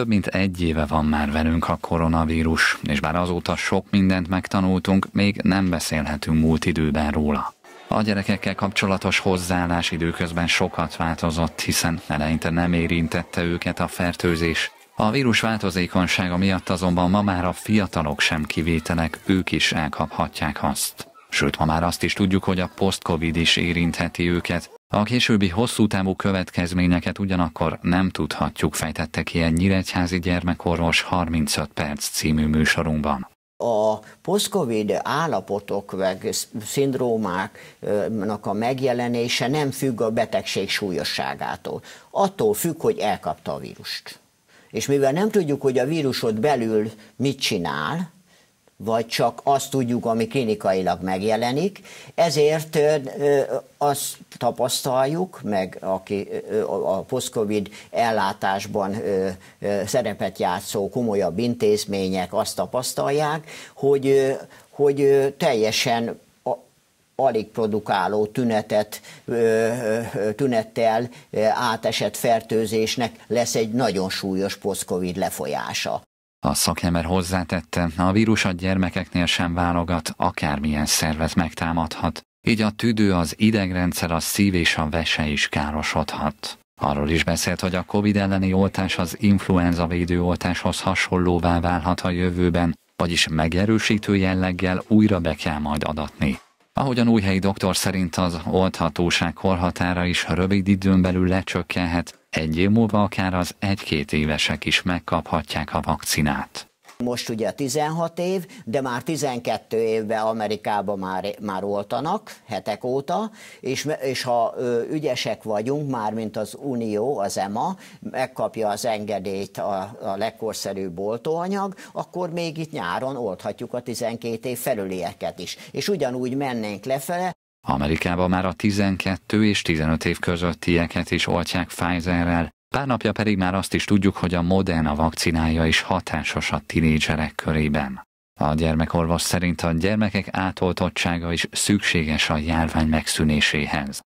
Több mint egy éve van már velünk a koronavírus, és bár azóta sok mindent megtanultunk, még nem beszélhetünk múlt időben róla. A gyerekekkel kapcsolatos hozzáállás időközben sokat változott, hiszen eleinte nem érintette őket a fertőzés. A vírus változékonysága miatt azonban ma már a fiatalok sem kivételek, ők is elkaphatják azt. Sőt, ma már azt is tudjuk, hogy a post-covid is érintheti őket, a későbbi hosszú távú következményeket ugyanakkor nem tudhatjuk, fejtette ki egy nyíregyházi gyermekorvos 35 perc című műsorunkban a poszkovid állapotok meg szindrómáknak a megjelenése nem függ a betegség súlyosságától. Attól függ, hogy elkapta a vírust. És mivel nem tudjuk, hogy a vírusot belül mit csinál, vagy csak azt tudjuk, ami klinikailag megjelenik. Ezért azt tapasztaljuk, meg aki a post-covid ellátásban szerepet játszó komolyabb intézmények azt tapasztalják, hogy, hogy teljesen alig produkáló tünetet, tünettel átesett fertőzésnek lesz egy nagyon súlyos post-covid lefolyása. A szakember hozzátette, a vírus a gyermekeknél sem válogat, akármilyen szervet megtámadhat. Így a tüdő, az idegrendszer, a szív és a vese is károsodhat. Arról is beszélt, hogy a COVID elleni oltás az influenza védőoltáshoz hasonlóvá válhat a jövőben, vagyis megerősítő jelleggel újra be kell majd adatni. Ahogyan újhelyi doktor szerint az oldhatóság korhatára is rövid időn belül lecsökkenhet, egy év múlva akár az egy-két évesek is megkaphatják a vakcinát. Most ugye 16 év, de már 12 évben Amerikában már, már oltanak, hetek óta, és, és ha ö, ügyesek vagyunk, már mint az Unió, az EMA, megkapja az engedélyt a, a legkorszerűbb oltóanyag, akkor még itt nyáron olthatjuk a 12 év felülieket is. És ugyanúgy mennénk lefele. Amerikában már a 12 és 15 év közöttieket is oltják Pfizerrel, pár napja pedig már azt is tudjuk, hogy a Moderna vakcinája is hatásos a tinédzserek körében. A gyermekorvos szerint a gyermekek átoltottsága is szükséges a járvány megszűnéséhez.